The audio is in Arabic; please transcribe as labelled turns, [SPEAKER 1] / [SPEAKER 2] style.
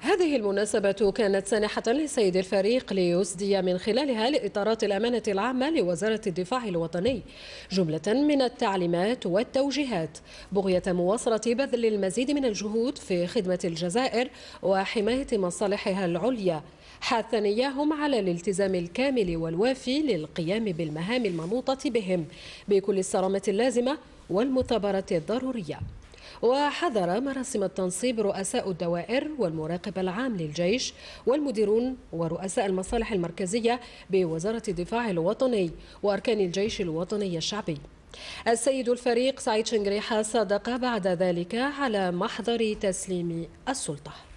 [SPEAKER 1] هذه المناسبة كانت سانحة لسيد الفريق ليسدي من خلالها لإطارات الأمانة العامة لوزارة الدفاع الوطني جملة من التعليمات والتوجيهات بغية مواصلة بذل المزيد من الجهود في خدمة الجزائر وحماية مصالحها العليا حثا إياهم على الالتزام الكامل والوافي للقيام بالمهام المنوطة بهم بكل الصرامة اللازمة والمثابرة الضرورية وحذر مراسم التنصيب رؤساء الدوائر والمراقب العام للجيش والمديرون ورؤساء المصالح المركزية بوزارة الدفاع الوطني وأركان الجيش الوطني الشعبي السيد الفريق سعيد شنجريحة صادق بعد ذلك على محضر تسليم السلطة